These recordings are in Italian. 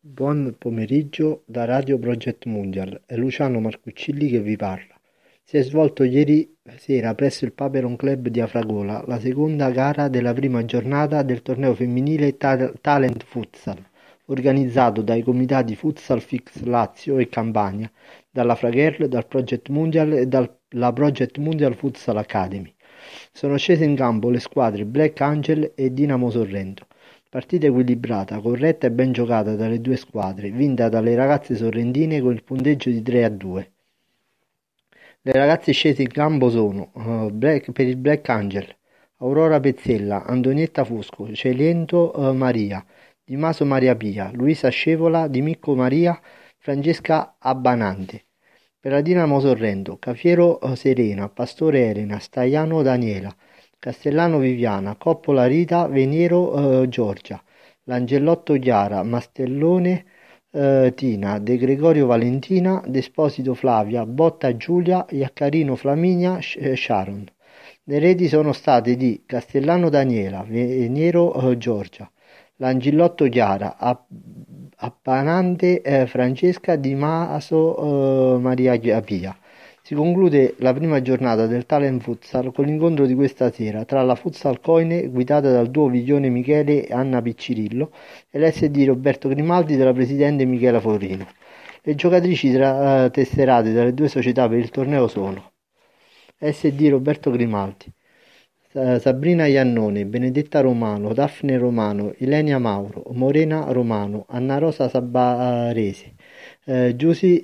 Buon pomeriggio da Radio Project Mundial, è Luciano Marcuccilli che vi parla. Si è svolto ieri sera presso il Paperon Club di Afragola la seconda gara della prima giornata del torneo femminile Ta- Talent Futsal, organizzato dai comitati Futsal Fix Lazio e Campania, dalla Fragirl, dal Project Mundial e dalla Project Mundial Futsal Academy. Sono scese in campo le squadre Black Angel e Dinamo Sorrento Partita equilibrata, corretta e ben giocata dalle due squadre, vinta dalle ragazze sorrentine con il punteggio di 3 a 2. Le ragazze scese in campo sono uh, Black, per il Black Angel, Aurora Pezzella, Antonietta Fusco, Celiento uh, eh, Maria, Di Maso Maria Pia, Luisa Scevola, Di Micco Maria, Francesca Abbanante. Per la Dinamo Sorrento, Cafiero uh, Serena, Pastore Elena, Staiano Daniela, Castellano Viviana, Coppola Rita, Veniero eh, Giorgia, Langelotto Chiara, Mastellone eh, Tina, De Gregorio Valentina, Desposito Flavia, Botta Giulia, Iaccarino Flaminia, eh, Sharon. Le reti sono state di Castellano Daniela, Veniero Giorgia, Langillotto Chiara, Appanante Francesca di Maso Maria Pia. Si conclude la prima giornata del Talent Futsal con l'incontro di questa sera tra la Futsal Coine guidata dal duo Viglione Michele e Anna Piccirillo e l'SD Roberto Grimaldi della presidente Michela Forrino. Le giocatrici tra, eh, tesserate dalle due società per il torneo sono SD Roberto Grimaldi, Sabrina Iannone, Benedetta Romano, Daphne Romano, Ilenia Mauro, Morena Romano, Anna Rosa Sabarese, eh,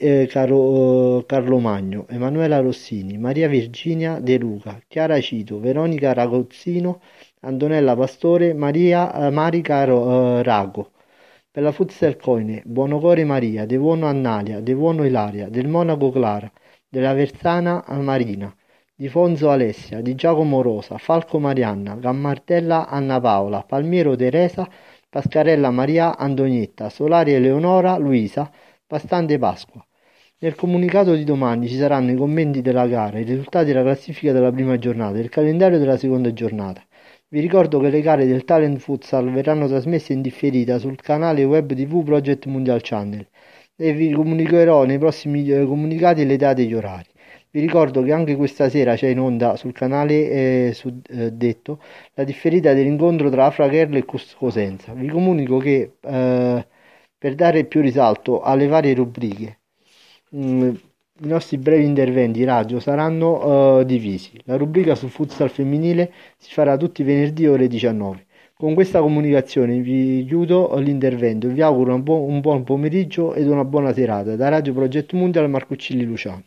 eh, Caro, eh, Carlo Magno, Emanuela Rossini, Maria Virginia De Luca, Chiara Cito, Veronica Ragozzino, Antonella Pastore, Maria eh, Marica eh, Rago. Per la Futsal Coine, Buonocore Maria, De Devono Annalia, Buono Ilaria, Del Monaco Clara, della Versana Marina, di Fonzo Alessia, di Giacomo Rosa, Falco Marianna, Gammartella Anna Paola, Palmiero Teresa, Pascarella Maria Antonietta, Solari Eleonora Luisa, Bastante Pasqua. Nel comunicato di domani ci saranno i commenti della gara, i risultati della classifica della prima giornata e il calendario della seconda giornata. Vi ricordo che le gare del Talent Futsal verranno trasmesse in differita sul canale web TV Project Mundial Channel e vi comunicherò nei prossimi eh, comunicati le date e gli orari. Vi ricordo che anche questa sera c'è in onda sul canale eh, suddetto eh, la differita dell'incontro tra Afra Kerl e Cosenza. Vi comunico che eh, per dare più risalto alle varie rubriche. Mm, I nostri brevi interventi radio saranno uh, divisi. La rubrica sul futsal femminile si farà tutti i venerdì ore 19. Con questa comunicazione vi chiudo l'intervento vi auguro un buon, un buon pomeriggio ed una buona serata da Radio Progetto Mondiale Marcuccilli Luciano.